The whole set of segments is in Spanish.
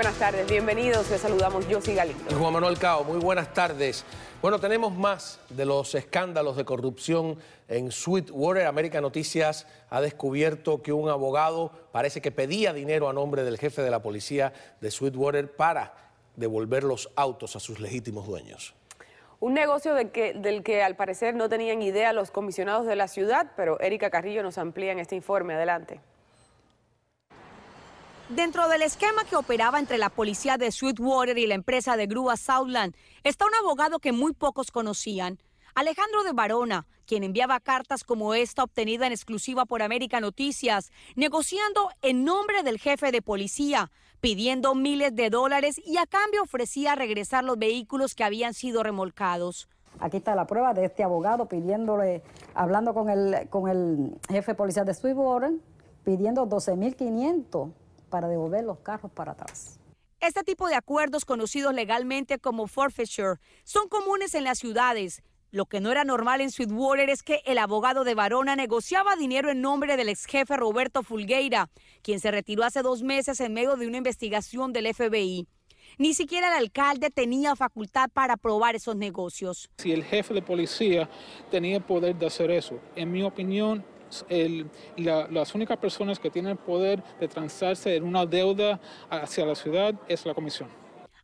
buenas tardes, bienvenidos. Les saludamos Yossi Galindo. Juan Manuel Cao, muy buenas tardes. Bueno, tenemos más de los escándalos de corrupción en Sweetwater. América Noticias ha descubierto que un abogado parece que pedía dinero a nombre del jefe de la policía de Sweetwater para devolver los autos a sus legítimos dueños. Un negocio del que al parecer no tenían idea los comisionados de la ciudad, pero Erika Carrillo nos amplía en este informe. Adelante. Dentro del esquema que operaba entre la policía de Sweetwater y la empresa de grúa Southland, está un abogado que muy pocos conocían, Alejandro de Barona, quien enviaba cartas como esta obtenida en exclusiva por América Noticias, negociando en nombre del jefe de policía, pidiendo miles de dólares y a cambio ofrecía regresar los vehículos que habían sido remolcados. Aquí está la prueba de este abogado pidiéndole, hablando con el, con el jefe de policía de Sweetwater, pidiendo 12.500 para devolver los carros para atrás. Este tipo de acuerdos, conocidos legalmente como forfeiture, son comunes en las ciudades. Lo que no era normal en Sweetwater es que el abogado de Varona negociaba dinero en nombre del ex jefe Roberto Fulgueira, quien se retiró hace dos meses en medio de una investigación del FBI. Ni siquiera el alcalde tenía facultad para aprobar esos negocios. Si el jefe de policía tenía poder de hacer eso, en mi opinión, las únicas personas que tienen poder de transarse en una deuda hacia la ciudad es la comisión.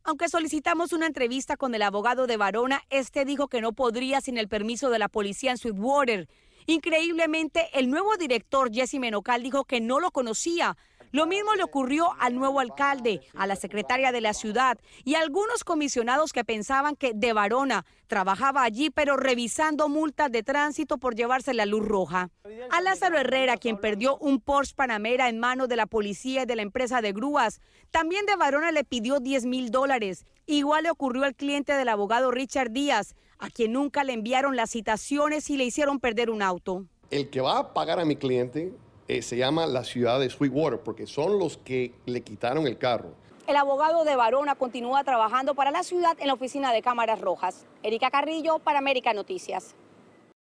Aunque solicitamos una entrevista con el abogado de Varona, este dijo que no podría sin el permiso de la policía en Sweetwater. Increíblemente, el nuevo director Jesse Menocal dijo que no lo conocía, lo mismo le ocurrió al nuevo alcalde, a la secretaria de la ciudad y a algunos comisionados que pensaban que De Varona trabajaba allí, pero revisando multas de tránsito por llevarse la luz roja. A Lázaro Herrera, quien perdió un Porsche Panamera en manos de la policía y de la empresa de grúas, también De Varona le pidió 10 mil dólares. Igual le ocurrió al cliente del abogado Richard Díaz, a quien nunca le enviaron las citaciones y le hicieron perder un auto. El que va a pagar a mi cliente eh, se llama la ciudad de Sweetwater, porque son los que le quitaron el carro. El abogado de Barona continúa trabajando para la ciudad en la oficina de Cámaras Rojas. Erika Carrillo para América Noticias.